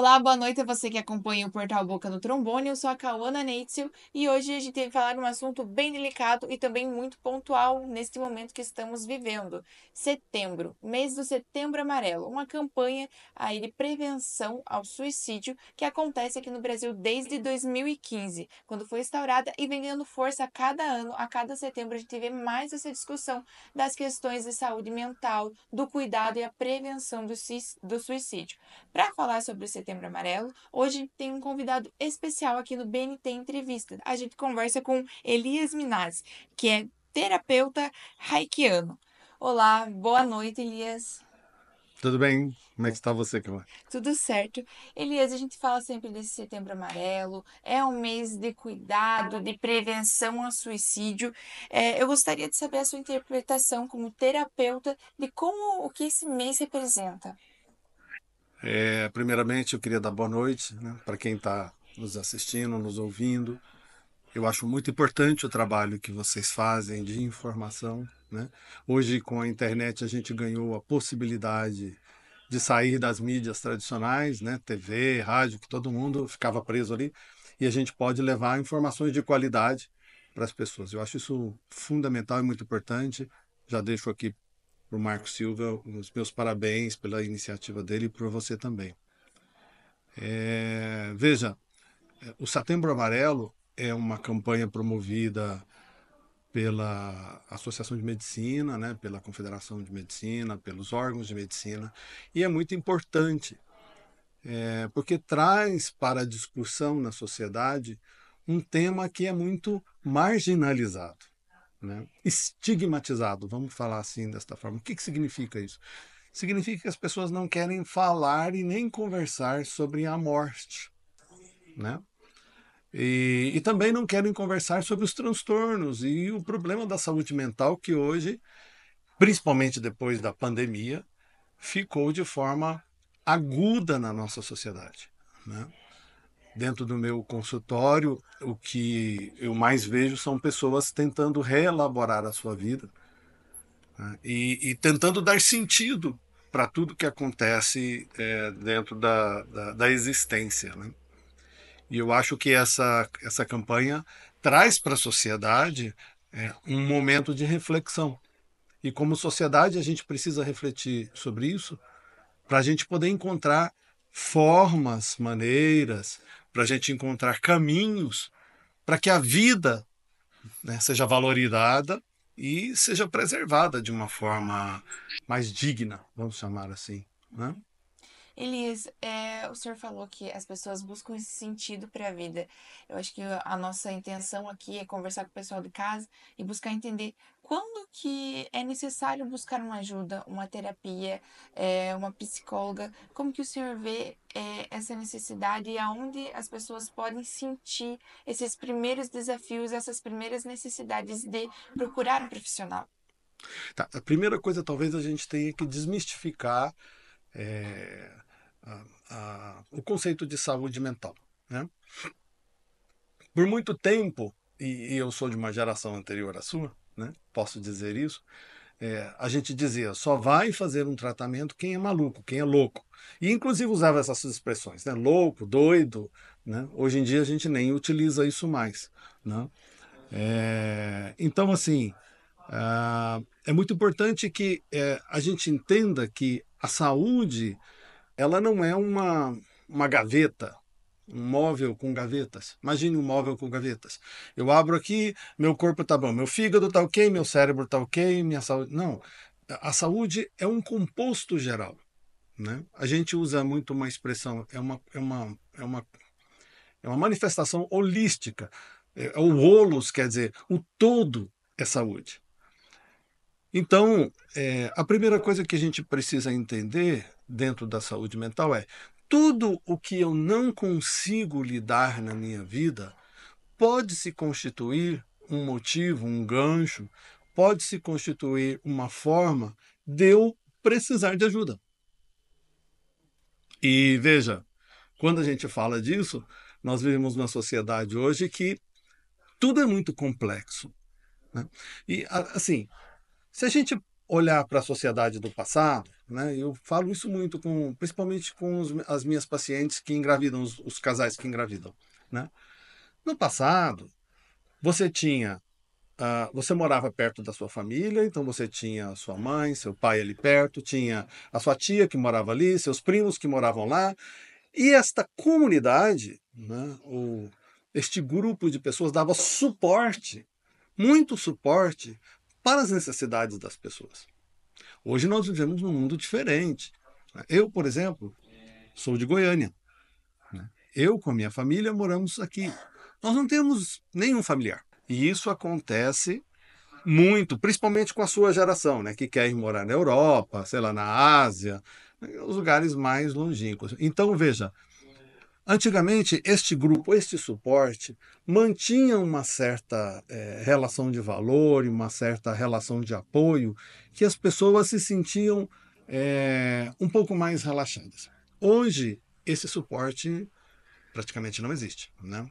Olá, boa noite a você que acompanha o Portal Boca no Trombone. Eu sou a Kawana Neitzel e hoje a gente tem que falar um assunto bem delicado e também muito pontual neste momento que estamos vivendo. Setembro, mês do Setembro Amarelo, uma campanha aí de prevenção ao suicídio que acontece aqui no Brasil desde 2015, quando foi instaurada e vem ganhando força a cada ano. A cada setembro a gente vê mais essa discussão das questões de saúde mental, do cuidado e a prevenção do suicídio. Para falar sobre o setembro Setembro Amarelo. Hoje tem um convidado especial aqui no BNT Entrevista. A gente conversa com Elias Minaz, que é terapeuta haikiano. Olá, boa noite, Elias. Tudo bem? Como é que está você, Camila? Tudo certo. Elias, a gente fala sempre desse setembro amarelo, é um mês de cuidado, de prevenção ao suicídio. É, eu gostaria de saber a sua interpretação como terapeuta de como o que esse mês representa. É, primeiramente, eu queria dar boa noite né, para quem está nos assistindo, nos ouvindo. Eu acho muito importante o trabalho que vocês fazem de informação. Né? Hoje, com a internet, a gente ganhou a possibilidade de sair das mídias tradicionais, né? TV, rádio, que todo mundo ficava preso ali, e a gente pode levar informações de qualidade para as pessoas. Eu acho isso fundamental e muito importante. Já deixo aqui para o Marco Silva os meus parabéns pela iniciativa dele e para você também. É, veja, o Setembro Amarelo é uma campanha promovida pela Associação de Medicina, né, pela Confederação de Medicina, pelos órgãos de medicina, e é muito importante, é, porque traz para a discussão na sociedade um tema que é muito marginalizado né? estigmatizado, vamos falar assim desta forma. O que, que significa isso? Significa que as pessoas não querem falar e nem conversar sobre a morte, né? E, e também não querem conversar sobre os transtornos e o problema da saúde mental que hoje, principalmente depois da pandemia, ficou de forma aguda na nossa sociedade. Né? dentro do meu consultório, o que eu mais vejo são pessoas tentando reelaborar a sua vida né? e, e, tentando dar sentido para tudo que acontece é, dentro da, da, da existência. Né? E eu acho que essa, essa campanha traz para a sociedade é, um momento de reflexão. E como sociedade, a gente precisa refletir sobre isso para a gente poder encontrar formas, maneiras, para a gente encontrar caminhos para que a vida né, seja valorizada e seja preservada de uma forma mais digna, vamos chamar assim. Né? Elias, é, o senhor falou que as pessoas buscam esse sentido para a vida. Eu acho que a nossa intenção aqui é conversar com o pessoal de casa e buscar entender quando que é necessário buscar uma ajuda, uma terapia, é, uma psicóloga. Como que o senhor vê é, essa necessidade e aonde as pessoas podem sentir esses primeiros desafios, essas primeiras necessidades de procurar um profissional? Tá, a primeira coisa talvez a gente tenha que desmistificar é, a, o conceito de saúde mental. Né? Por muito tempo, e, e, eu sou de uma geração anterior à sua, né? posso dizer isso, é, a gente dizia só vai fazer um tratamento quem é maluco, quem é louco. E inclusive usava essas expressões, né? louco, doido. Né? Hoje em dia a gente nem utiliza isso mais. Né? É, então, assim, é muito importante que é, a gente entenda que a saúde ela não é uma, uma gaveta, um móvel com gavetas. Imagine um móvel com gavetas. Eu abro aqui, meu corpo tá bom, meu fígado tá ok, meu cérebro tá ok, minha saúde. Não. A saúde é um composto geral. Né? A gente usa muito uma expressão, é uma, é uma, é uma, é uma manifestação holística. É, é o holos quer dizer, o todo é saúde. Então, é, a primeira coisa que a gente precisa entender dentro da saúde mental é: tudo o que eu não consigo lidar na minha vida pode se constituir um motivo, um gancho, pode se constituir uma forma de eu precisar de ajuda. E veja, quando a gente fala disso, nós vivemos uma sociedade hoje que tudo é muito complexo. Né? E, assim, se a gente olhar para a sociedade do passado, né? Eu falo isso muito com, principalmente com os, as minhas pacientes que engravidam, os, os casais que engravidam, né? No passado, você tinha Uh, você morava perto da sua família, então você tinha sua mãe, seu pai ali perto, tinha a sua tia que morava ali, seus primos que moravam lá. E esta comunidade, né, o, este grupo de pessoas dava suporte, muito suporte para as necessidades das pessoas. Hoje nós vivemos num mundo diferente. Né? Eu, por exemplo, sou de Goiânia. Né? Eu, com a minha família, moramos aqui. Nós não temos nenhum familiar. E isso acontece muito, principalmente com a sua geração, né, que quer ir morar na Europa, sei lá, na Ásia, né? os lugares mais longínquos. Então, veja, Antigamente, este grupo, este suporte, mantinha uma certa é, relação de valor e uma certa relação de apoio que as pessoas se sentiam é, um pouco mais relaxadas. Hoje, esse suporte praticamente não existe. Né?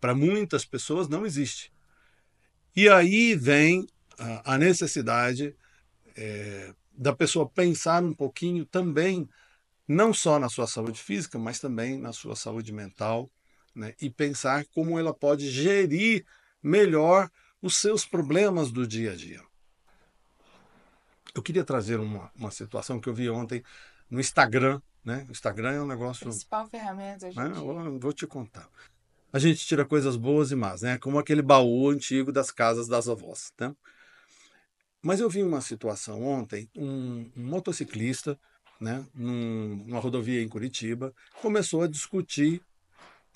Para muitas pessoas, não existe. E aí vem a, a necessidade é, da pessoa pensar um pouquinho também não só na sua saúde física, mas também na sua saúde mental, né? e pensar como ela pode gerir melhor os seus problemas do dia a dia. Eu queria trazer uma, uma situação que eu vi ontem no Instagram. Né? O Instagram é um negócio. Principal ferramenta. Né, gente... Né? Eu vou te contar. A gente tira coisas boas e más, né? Como aquele baú antigo das casas das avós. Né? Mas eu vi uma situação ontem: um, um motociclista né, num, numa rodovia em Curitiba, começou a discutir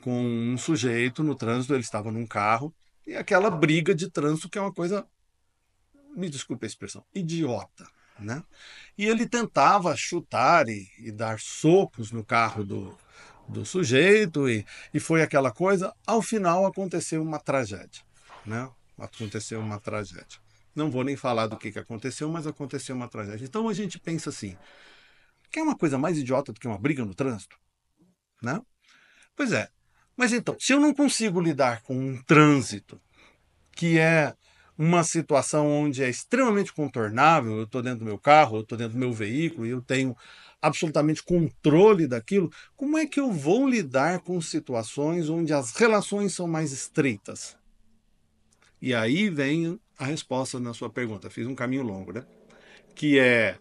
com um sujeito no trânsito, ele estava num carro, e aquela briga de trânsito que é uma coisa, me desculpe a expressão, idiota. Né? E ele tentava chutar e, e dar socos no carro do, do sujeito, e, e foi aquela coisa. Ao final aconteceu uma tragédia. Né? Aconteceu uma tragédia. Não vou nem falar do que, que aconteceu, mas aconteceu uma tragédia. Então a gente pensa assim: Quer é uma coisa mais idiota do que uma briga no trânsito? Né? Pois é. Mas então, se eu não consigo lidar com um trânsito, que é uma situação onde é extremamente contornável, eu estou dentro do meu carro, eu estou dentro do meu veículo e eu tenho absolutamente controle daquilo, como é que eu vou lidar com situações onde as relações são mais estreitas? E aí vem a resposta na sua pergunta. Fiz um caminho longo, né? Que é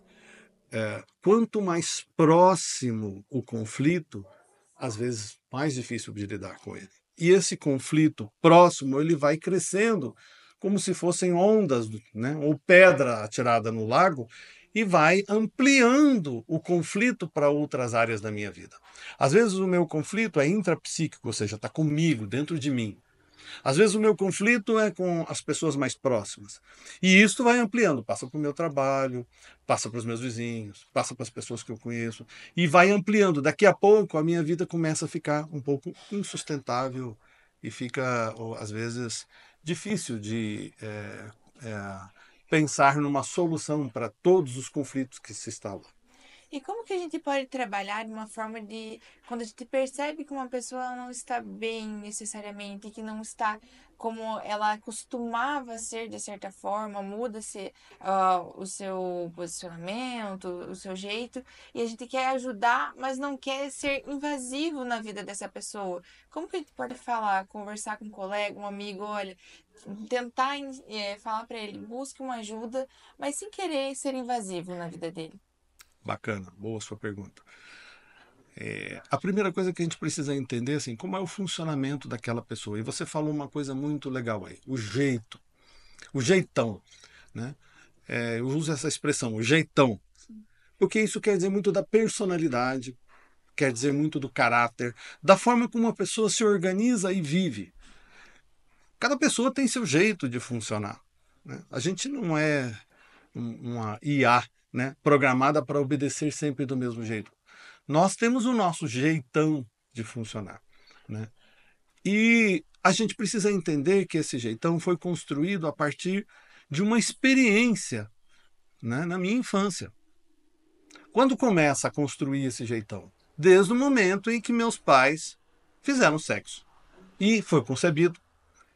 é, quanto mais próximo o conflito, às vezes mais difícil de lidar com ele. E esse conflito próximo ele vai crescendo como se fossem ondas, né, ou pedra atirada no lago, e vai ampliando o conflito para outras áreas da minha vida. Às vezes o meu conflito é intrapsíquico, ou seja, está comigo, dentro de mim. Às vezes o meu conflito é com as pessoas mais próximas. E isso vai ampliando, passa para o meu trabalho, passa para os meus vizinhos, passa para as pessoas que eu conheço e vai ampliando. Daqui a pouco a minha vida começa a ficar um pouco insustentável e fica, ou, às vezes, difícil de é, é, pensar numa solução para todos os conflitos que se instalam. E como que a gente pode trabalhar de uma forma de quando a gente percebe que uma pessoa não está bem necessariamente, que não está como ela costumava ser de certa forma, muda-se uh, o seu posicionamento, o seu jeito, e a gente quer ajudar, mas não quer ser invasivo na vida dessa pessoa. Como que a gente pode falar, conversar com um colega, um amigo, olha, tentar é, falar para ele, busque uma ajuda, mas sem querer ser invasivo na vida dele? Bacana, boa sua pergunta. É, a primeira coisa que a gente precisa entender assim, como é o funcionamento daquela pessoa. E você falou uma coisa muito legal aí, o jeito, o jeitão, né? É, eu uso essa expressão, o jeitão, porque isso quer dizer muito da personalidade, quer dizer muito do caráter, da forma como uma pessoa se organiza e vive. Cada pessoa tem seu jeito de funcionar. Né? A gente não é uma IA né, programada para obedecer sempre do mesmo jeito. Nós temos o nosso jeitão de funcionar, né? E a gente precisa entender que esse jeitão foi construído a partir de uma experiência né, na minha infância. Quando começa a construir esse jeitão? Desde o momento em que meus pais fizeram sexo. E foi concebido,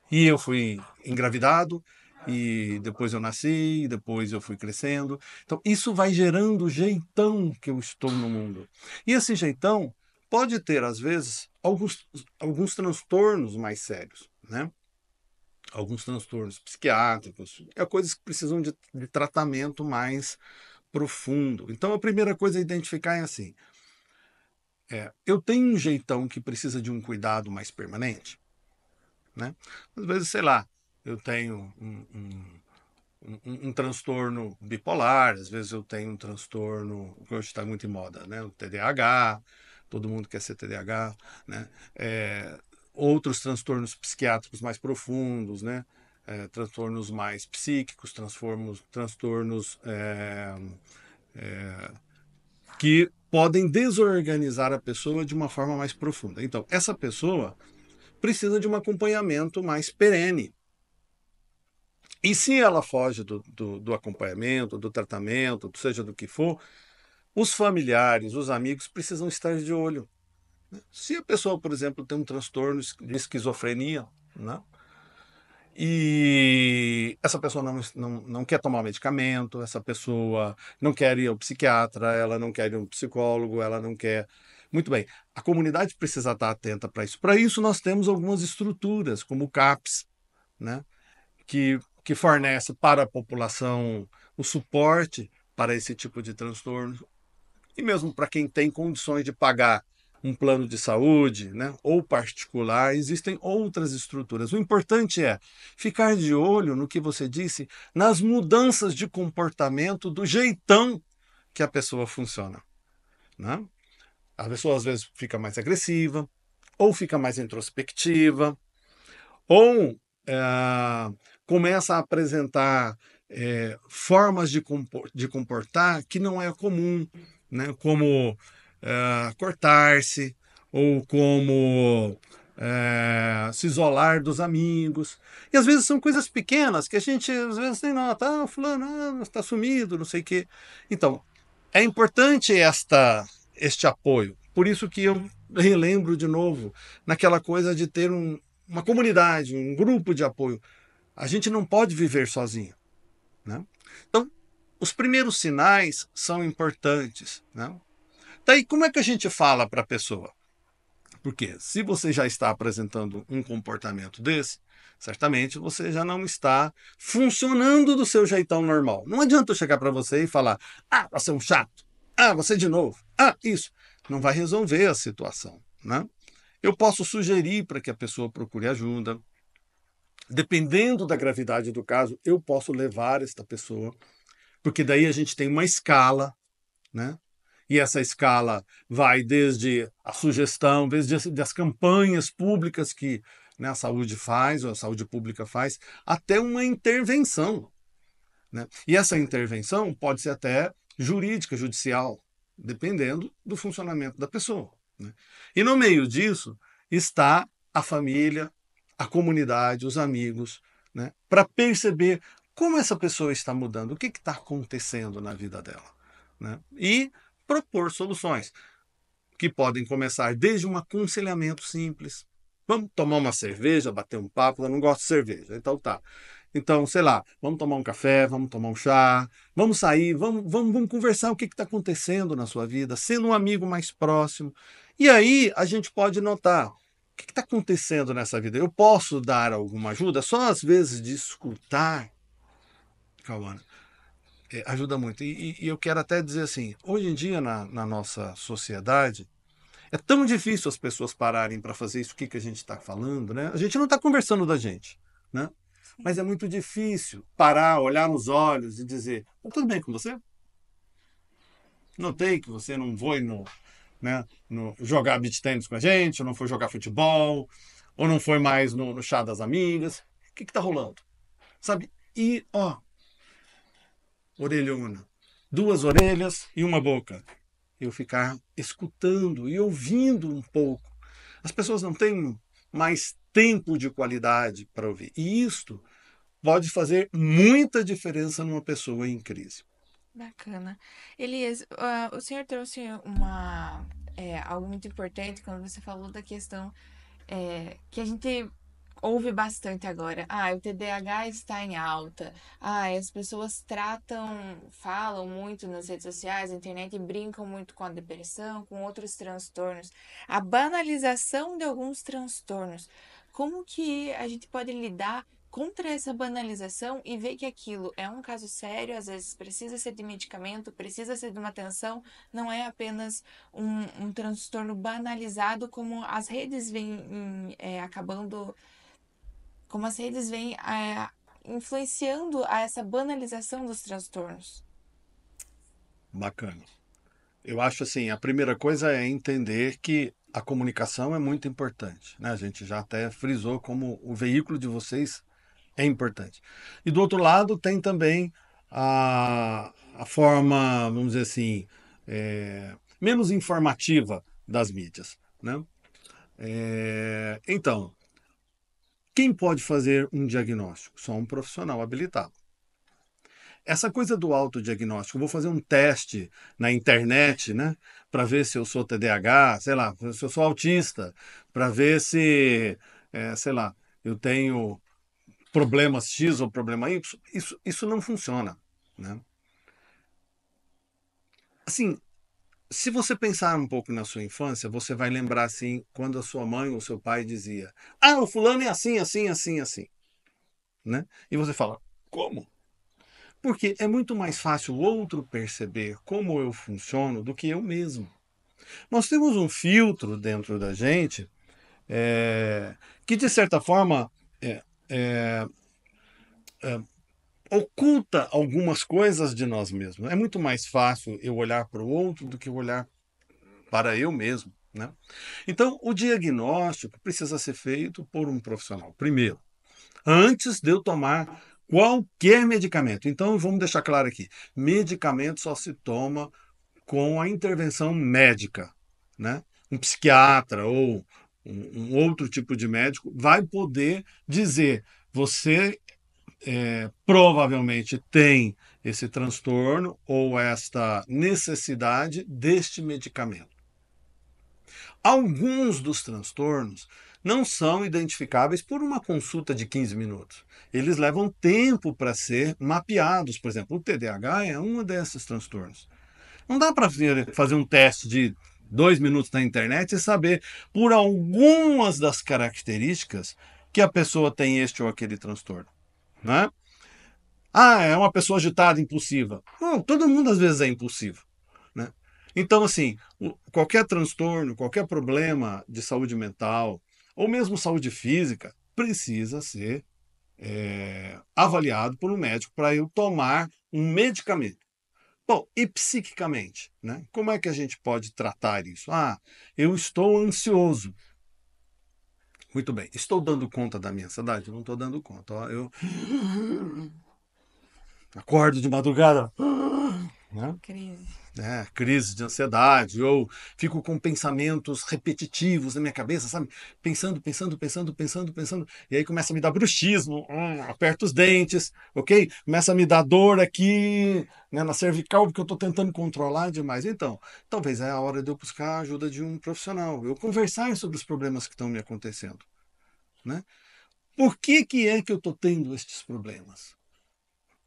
e eu fui engravidado, e depois eu nasci, depois eu fui crescendo. Então, isso vai gerando o jeitão que eu estou no mundo. E esse jeitão pode ter, às vezes, alguns, alguns transtornos mais sérios, né? Alguns transtornos psiquiátricos, é coisas que precisam de, de tratamento mais profundo. Então, a primeira coisa a identificar é assim: é, eu tenho um jeitão que precisa de um cuidado mais permanente. Né? Às vezes, sei lá, eu tenho um, um um, um, transtorno bipolar, às vezes eu tenho um transtorno que hoje está muito em moda, né? O TDAH, todo mundo quer ser TDAH, né? É, outros transtornos psiquiátricos mais profundos, né? É, transtornos mais psíquicos, transformos, transtornos é, é, que podem desorganizar a pessoa de uma forma mais profunda. Então, essa pessoa precisa de um acompanhamento mais perene, e se ela foge do, do, do acompanhamento, do tratamento, seja do que for, os familiares, os amigos precisam estar de olho. Né? Se a pessoa, por exemplo, tem um transtorno de esquizofrenia, né? e essa pessoa não, não, não quer tomar medicamento, essa pessoa não quer ir ao psiquiatra, ela não quer ir um psicólogo, ela não quer. Muito bem, a comunidade precisa estar atenta para isso. Para isso, nós temos algumas estruturas, como o CAPS, né? que que fornece para a população o suporte para esse tipo de transtorno e mesmo para quem tem condições de pagar um plano de saúde, né, ou particular, existem outras estruturas. O importante é ficar de olho no que você disse, nas mudanças de comportamento do jeitão que a pessoa funciona, né? A pessoa às vezes fica mais agressiva, ou fica mais introspectiva, ou é, começa a apresentar é, formas de, de comportar que não é comum, né? como é, cortar-se ou como é, se isolar dos amigos. E às vezes são coisas pequenas que a gente às vezes tem nota, ah, fulano está ah, tá sumido, não sei o quê. Então, é importante esta, este apoio. Por isso que eu relembro de novo naquela coisa de ter um, uma comunidade, um grupo de apoio. A gente não pode viver sozinho. Né? Então, os primeiros sinais são importantes. Né? Daí, como é que a gente fala para a pessoa? Porque se você já está apresentando um comportamento desse, certamente você já não está funcionando do seu jeitão normal. Não adianta eu chegar para você e falar: ah, você é um chato, ah, você de novo, ah, isso. Não vai resolver a situação, né? Eu posso sugerir para que a pessoa procure ajuda, Dependendo da gravidade do caso, eu posso levar esta pessoa, porque daí a gente tem uma escala, né? E essa escala vai desde a sugestão, desde as campanhas públicas que né, a saúde faz, ou a saúde pública faz, até uma intervenção. Né? E essa intervenção pode ser até jurídica, judicial, dependendo do funcionamento da pessoa. Né? E no meio disso está a família, a comunidade, os amigos, né? para perceber como essa pessoa está mudando, o que está acontecendo na vida dela. Né? E propor soluções que podem começar desde um aconselhamento simples. Vamos tomar uma cerveja, bater um papo, eu não gosto de cerveja, então tá. Então, sei lá, vamos tomar um café, vamos tomar um chá, vamos sair, vamos, vamos, vamos conversar o que está acontecendo na sua vida, sendo um amigo mais próximo. E aí a gente pode notar que está acontecendo nessa vida? Eu posso dar alguma ajuda? Só às vezes de escutar, calma, é, ajuda muito. E, e, eu quero até dizer assim: hoje em dia, na, na nossa sociedade, é tão difícil as pessoas pararem para fazer isso, o que, que a gente está falando, né? A gente não está conversando da gente, né? Sim. Mas é muito difícil parar, olhar nos olhos e dizer: tá tudo bem com você? Notei que você não foi no, né, no, jogar beach tênis com a gente, ou não foi jogar futebol, ou não foi mais no, no chá das amigas. O que está rolando? Sabe? E, ó, orelhona, duas orelhas e uma boca. Eu ficar escutando e ouvindo um pouco. As pessoas não têm mais tempo de qualidade para ouvir. E isto pode fazer muita diferença numa pessoa em crise. Bacana. Elias, uh, o senhor trouxe uma, é, algo muito importante quando você falou da questão é, que a gente ouve bastante agora. Ah, o TDAH está em alta. Ah, as pessoas tratam, falam muito nas redes sociais, na internet, brincam muito com a depressão, com outros transtornos. A banalização de alguns transtornos. Como que a gente pode lidar contra essa banalização e ver que aquilo é um caso sério, às vezes precisa ser de medicamento, precisa ser de uma atenção, não é apenas um, um transtorno banalizado como as redes vêm é, acabando, como as redes vêm é, influenciando a essa banalização dos transtornos. Bacana. Eu acho assim, a primeira coisa é entender que a comunicação é muito importante. Né? A gente já até frisou como o veículo de vocês é importante. E do outro lado, tem também a, a forma, vamos dizer assim, é, menos informativa das mídias. Né? É, então, quem pode fazer um diagnóstico? Só um profissional habilitado. Essa coisa do autodiagnóstico, eu vou fazer um teste na internet, né? Para ver se eu sou TDAH, sei lá, se eu sou autista, para ver se, é, sei lá, eu tenho problema X ou problema Y, isso, isso não funciona. Né? Assim, se você pensar um pouco na sua infância, você vai lembrar assim quando a sua mãe ou seu pai dizia: "Ah, o fulano é assim, assim, assim, assim". Né? E você fala: "Como?" Porque é muito mais fácil o outro perceber como eu funciono do que eu mesmo. Nós temos um filtro dentro da gente é, que, de certa forma, é, é, oculta algumas coisas de nós mesmos. É muito mais fácil eu olhar para o outro do que olhar para eu mesmo. Né? Então, o diagnóstico precisa ser feito por um profissional, primeiro, antes de eu tomar qualquer medicamento. Então, vamos deixar claro aqui: medicamento só se toma com a intervenção médica, né? Um psiquiatra ou um, um outro tipo de médico, vai poder dizer: você é, provavelmente tem esse transtorno ou esta necessidade deste medicamento. Alguns dos transtornos não são identificáveis por uma consulta de 15 minutos. Eles levam tempo para ser mapeados. Por exemplo, o TDAH é um desses transtornos. Não dá para fazer um teste de dois minutos na internet e saber por algumas das características que a pessoa tem este ou aquele transtorno, né? Ah, é uma pessoa agitada, impulsiva. Não, todo mundo às vezes é impulsivo. Né? Então, assim, qualquer transtorno, qualquer problema de saúde mental, ou mesmo saúde física, precisa ser é, avaliado por um médico para eu tomar um medicamento. Bom, e psiquicamente, né? Como é que a gente pode tratar isso? Ah, eu estou ansioso. Muito bem, estou dando conta da minha ansiedade? não estou dando conta. Ó, eu acordo de madrugada. Né? Crise né, crise de ansiedade, ou fico com pensamentos repetitivos na minha cabeça, sabe? Pensando, pensando, pensando, pensando, pensando, e aí começa a me dar bruxismo, hum, aperto os dentes, ok? Começa a me dar dor aqui né, na cervical, porque eu estou tentando controlar demais. Então, talvez é a hora de eu buscar a ajuda de um profissional, eu conversar sobre os problemas que estão me acontecendo, né? Por que, que é que eu estou tendo estes problemas?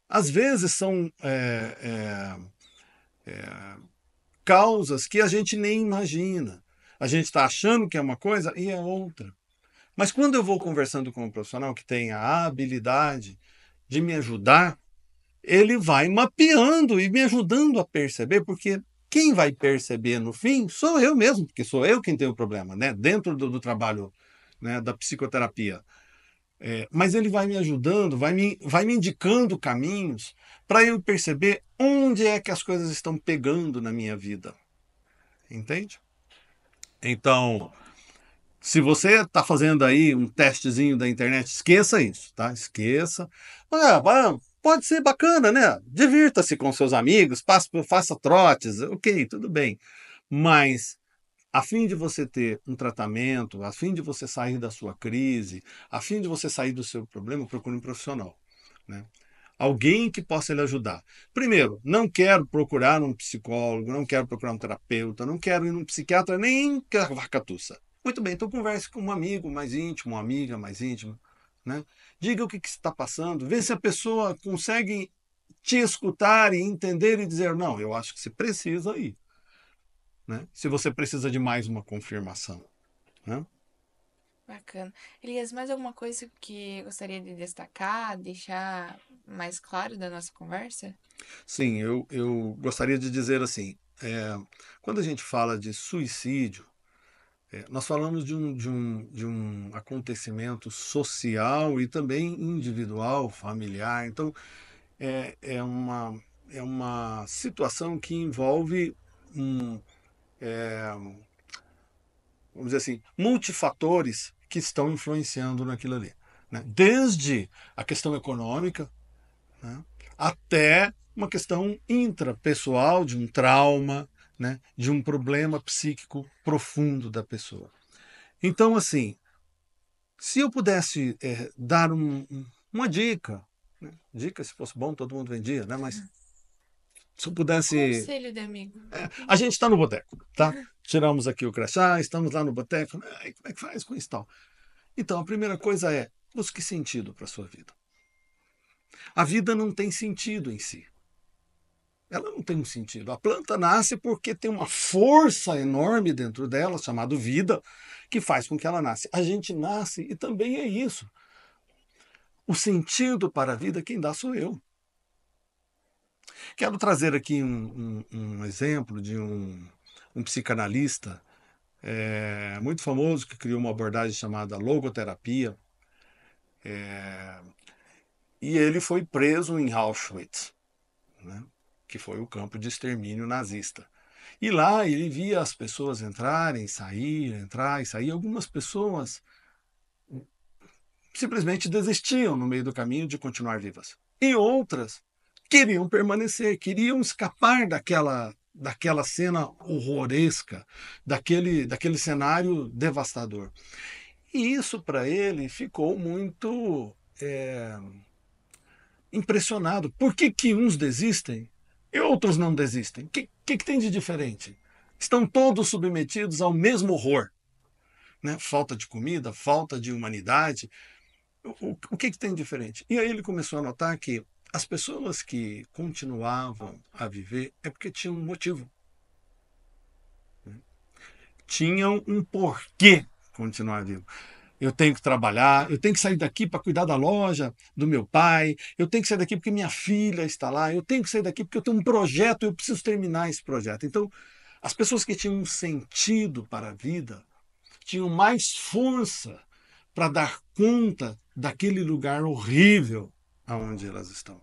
Às vezes são é, é é, causas que a gente nem imagina. A gente está achando que é uma coisa e é outra. Mas quando eu vou conversando com um profissional que tem a habilidade de me ajudar, ele vai mapeando e me ajudando a perceber, porque quem vai perceber no fim sou eu mesmo, porque sou eu quem tem o problema, né? Dentro do, do trabalho né, da psicoterapia. É, mas ele vai me ajudando, vai me, vai me indicando caminhos para eu perceber onde é que as coisas estão pegando na minha vida. Entende? Então, se você está fazendo aí um testezinho da internet, esqueça isso, tá? Esqueça. Ah, pode ser bacana, né? Divirta-se com seus amigos, faça trotes, ok, tudo bem. Mas a fim de você ter um tratamento, a fim de você sair da sua crise, a fim de você sair do seu problema, procure um profissional. Né? Alguém que possa lhe ajudar. Primeiro, não quero procurar um psicólogo, não quero procurar um terapeuta, não quero ir num psiquiatra, nem carvacatuça. Muito bem, então converse com um amigo mais íntimo, uma amiga mais íntima. Né? Diga o que, que está passando, vê se a pessoa consegue te escutar e entender e dizer: não, eu acho que você precisa ir né? se você precisa de mais uma confirmação. Né? Bacana. Elias, mais alguma coisa que gostaria de destacar, deixar mais claro da nossa conversa? Sim, eu, eu gostaria de dizer assim: é, quando a gente fala de suicídio, é, nós falamos de um, de, um, de um acontecimento social e também individual, familiar. Então, é, é, uma, é uma situação que envolve um, é, vamos dizer assim, multifatores que estão influenciando naquilo ali. Né? Desde a questão econômica né? até uma questão intrapessoal de um trauma, né? de um problema psíquico profundo da pessoa. Então, assim, se eu pudesse é, dar um, uma dica, né? dica se fosse bom, todo mundo vendia, né? mas se eu pudesse. Conselho de amigo. É, a gente está no boteco, tá? Tiramos aqui o crachá, estamos lá no boteco. Né? Ai, como é que faz com isso tal? Então, a primeira coisa é busque sentido para sua vida. A vida não tem sentido em si. Ela não tem um sentido. A planta nasce porque tem uma força enorme dentro dela, chamada vida, que faz com que ela nasce. A gente nasce e também é isso. O sentido para a vida quem dá sou eu. Quero trazer aqui um, um, um exemplo de um, um psicanalista é, muito famoso que criou uma abordagem chamada logoterapia. É, e ele foi preso em Auschwitz, né, que foi o campo de extermínio nazista. E lá ele via as pessoas entrarem, sair, entrar e sair. Algumas pessoas simplesmente desistiam no meio do caminho de continuar vivas. E outras queriam permanecer, queriam escapar daquela daquela cena horroresca, daquele daquele cenário devastador. E isso para ele ficou muito é, impressionado. Por que, que uns desistem e outros não desistem? O que, que, que tem de diferente? Estão todos submetidos ao mesmo horror. Né? Falta de comida, falta de humanidade. O, o, o que, que tem de diferente? E aí ele começou a notar que as pessoas que continuavam a viver é porque tinham um motivo. Né? Tinham um porquê continuar vivo. Eu tenho que trabalhar, eu tenho que sair daqui para cuidar da loja do meu pai, eu tenho que sair daqui porque minha filha está lá, eu tenho que sair daqui porque eu tenho um projeto, e eu preciso terminar esse projeto. Então, as pessoas que tinham um sentido para a vida tinham mais força para dar conta daquele lugar horrível aonde elas estão.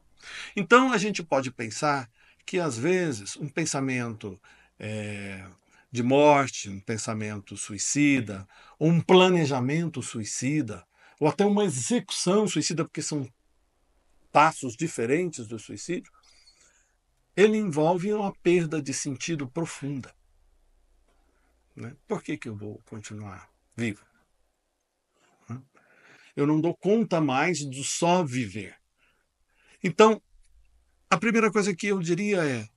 Então a gente pode pensar que às vezes um pensamento é, de morte, um pensamento suicida, ou um planejamento suicida, ou até uma execução suicida, porque são passos diferentes do suicídio, ele envolve uma perda de sentido profunda. Né? Por que, que eu vou continuar vivo? Eu não dou conta mais do só viver. Então, a primeira coisa que eu diria é: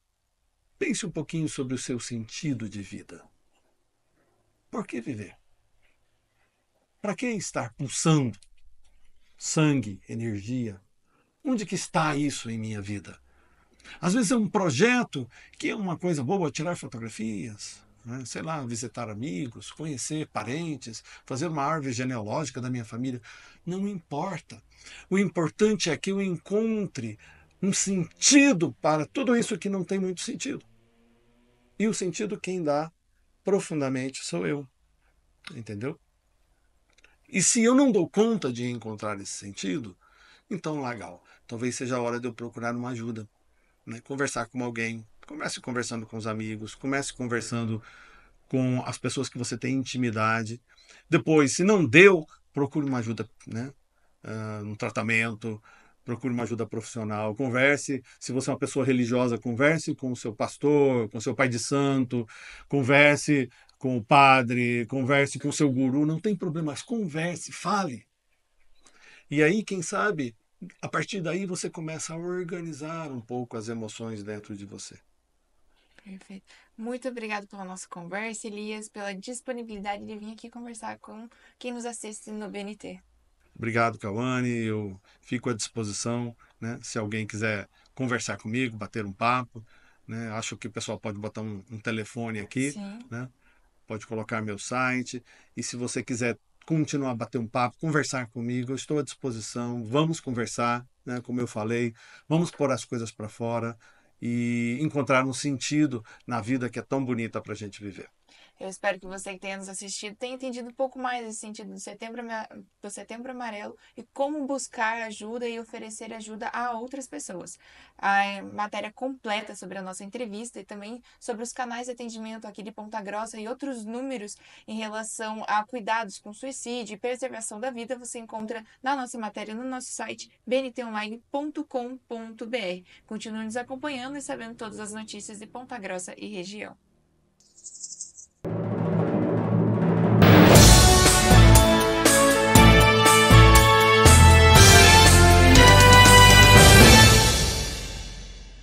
pense um pouquinho sobre o seu sentido de vida. Por que viver? Para que estar pulsando sangue, energia? Onde que está isso em minha vida? Às vezes é um projeto que é uma coisa boa, tirar fotografias, né? sei lá, visitar amigos, conhecer parentes, fazer uma árvore genealógica da minha família. Não importa. O importante é que eu encontre um sentido para tudo isso que não tem muito sentido. E o sentido quem dá profundamente sou eu. Entendeu? E se eu não dou conta de encontrar esse sentido, então, legal, talvez seja a hora de eu procurar uma ajuda, né? conversar com alguém, Comece conversando com os amigos, comece conversando com as pessoas que você tem intimidade. Depois, se não deu, procure uma ajuda, né? Uh, ah, um tratamento, procure uma ajuda profissional, converse, se você é uma pessoa religiosa, converse com o seu pastor, com o seu pai de santo, converse com o padre, converse com o seu guru, não tem problema, mas converse, fale. E aí, quem sabe, a partir daí você começa a organizar um pouco as emoções dentro de você. Perfeito. Muito obrigado pela nossa conversa, Elias, pela disponibilidade de vir aqui conversar com quem nos assiste no BNT. Obrigado, Cauane. Eu fico à disposição, né? Se alguém quiser conversar comigo, bater um papo, né? Acho que o pessoal pode botar um, um telefone aqui, Sim. né? Pode colocar meu site. E se você quiser continuar a bater um papo, conversar comigo, eu estou à disposição. Vamos conversar, né? Como eu falei, vamos pôr as coisas para fora e encontrar um sentido na vida que é tão bonita para a gente viver. Eu espero que você que tenha nos assistido tenha entendido um pouco mais esse sentido do setembro, do setembro amarelo e como buscar ajuda e oferecer ajuda a outras pessoas. A é, matéria completa sobre a nossa entrevista e também sobre os canais de atendimento aqui de Ponta Grossa e outros números em relação a cuidados com suicídio e preservação da vida você encontra na nossa matéria no nosso site bntonline.com.br. Continue nos acompanhando e sabendo todas as notícias de Ponta Grossa e região.